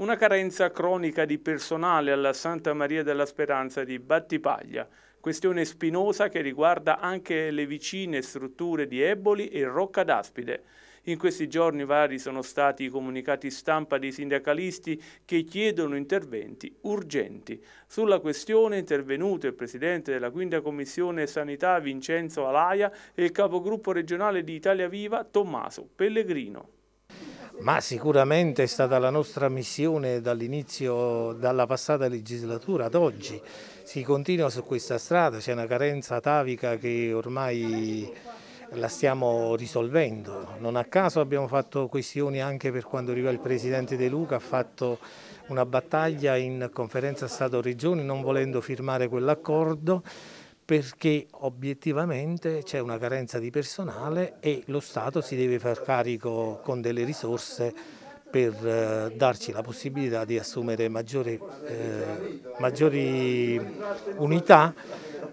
una carenza cronica di personale alla Santa Maria della Speranza di Battipaglia, questione spinosa che riguarda anche le vicine strutture di Eboli e Rocca d'Aspide. In questi giorni vari sono stati i comunicati stampa dei sindacalisti che chiedono interventi urgenti. Sulla questione è intervenuto il presidente della quinta commissione sanità Vincenzo Alaia e il capogruppo regionale di Italia Viva Tommaso Pellegrino. Ma sicuramente è stata la nostra missione dall'inizio, dalla passata legislatura ad oggi. Si continua su questa strada, c'è una carenza atavica che ormai la stiamo risolvendo. Non a caso abbiamo fatto questioni anche per quanto riguarda il Presidente De Luca, ha fatto una battaglia in conferenza Stato-Regioni non volendo firmare quell'accordo perché obiettivamente c'è una carenza di personale e lo Stato si deve far carico con delle risorse per eh, darci la possibilità di assumere maggiori, eh, maggiori unità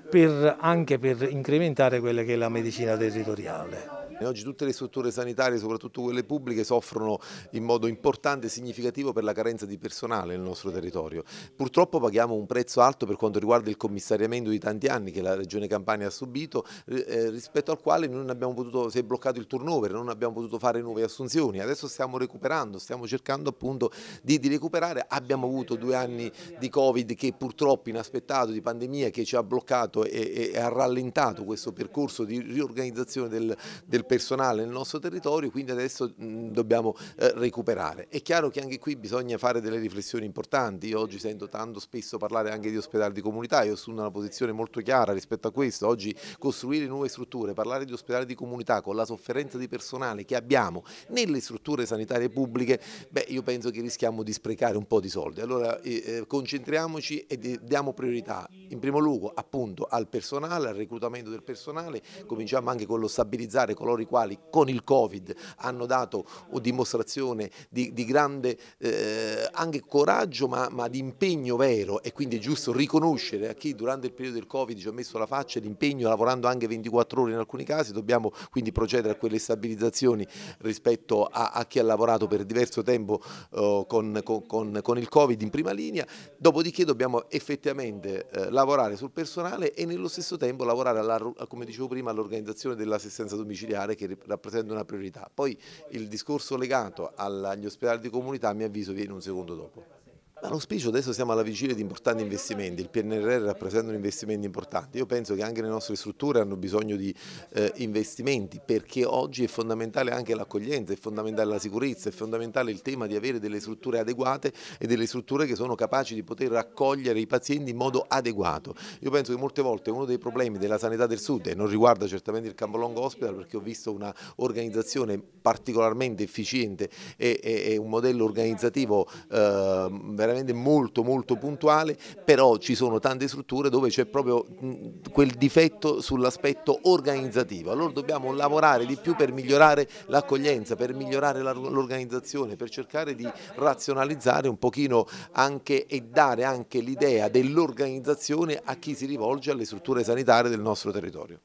per, anche per incrementare quella che è la medicina territoriale. Oggi tutte le strutture sanitarie, soprattutto quelle pubbliche, soffrono in modo importante e significativo per la carenza di personale nel nostro territorio. Purtroppo paghiamo un prezzo alto per quanto riguarda il commissariamento di tanti anni che la Regione Campania ha subito, eh, eh rispetto al quale non abbiamo potuto, si è bloccato il turnover, non abbiamo potuto fare nuove assunzioni. Adesso stiamo recuperando, stiamo cercando appunto di, di recuperare. Abbiamo avuto due anni di Covid che purtroppo inaspettato, di pandemia, che ci ha bloccato e, e ha rallentato questo percorso di riorganizzazione del, del, personale nel nostro territorio, quindi adesso mh, dobbiamo eh, recuperare. È chiaro che anche qui bisogna fare delle riflessioni importanti, io oggi sento tanto spesso parlare anche di ospedali di comunità, io sono una posizione molto chiara rispetto a questo, oggi costruire nuove strutture, parlare di ospedali di comunità con la sofferenza di personale che abbiamo nelle strutture sanitarie pubbliche, beh io penso che rischiamo di sprecare un po' di soldi, allora eh, eh concentriamoci e diamo priorità in primo luogo appunto al personale, al reclutamento del personale, cominciamo anche con lo stabilizzare coloro i quali con il Covid hanno dato dimostrazione di, di grande eh, anche coraggio ma, ma, di impegno vero e quindi è giusto riconoscere a chi durante il periodo del Covid ci ha messo la faccia l'impegno lavorando anche 24 ore in alcuni casi, dobbiamo quindi procedere a quelle stabilizzazioni rispetto a, a chi ha lavorato per diverso tempo eh, con, con, con, il Covid in prima linea, dopodiché dobbiamo effettivamente eh, lavorare sul personale e nello stesso tempo lavorare, alla, come dicevo prima, all'organizzazione dell'assistenza domiciliare che rappresenta una priorità. Poi il discorso legato agli ospedali di comunità, a mio avviso, viene un secondo dopo l'auspicio adesso siamo alla vigilia di importanti investimenti, il PNRR rappresenta un investimento importante, io penso che anche le nostre strutture hanno bisogno di eh, investimenti perché oggi è fondamentale anche l'accoglienza, è fondamentale la sicurezza, è fondamentale il tema di avere delle strutture adeguate e delle strutture che sono capaci di poter accogliere i pazienti in modo adeguato. Io penso che molte volte uno dei problemi della sanità del sud, e non riguarda certamente il Cambolongo Hospital perché ho visto un'organizzazione particolarmente efficiente e, e, e, un modello organizzativo eh, veramente molto molto puntuale, però ci sono tante strutture dove c'è proprio quel difetto sull'aspetto organizzativo, allora dobbiamo lavorare di più per migliorare l'accoglienza, per migliorare l'organizzazione, per cercare di razionalizzare un pochino anche e dare anche l'idea dell'organizzazione a chi si rivolge alle strutture sanitarie del nostro territorio.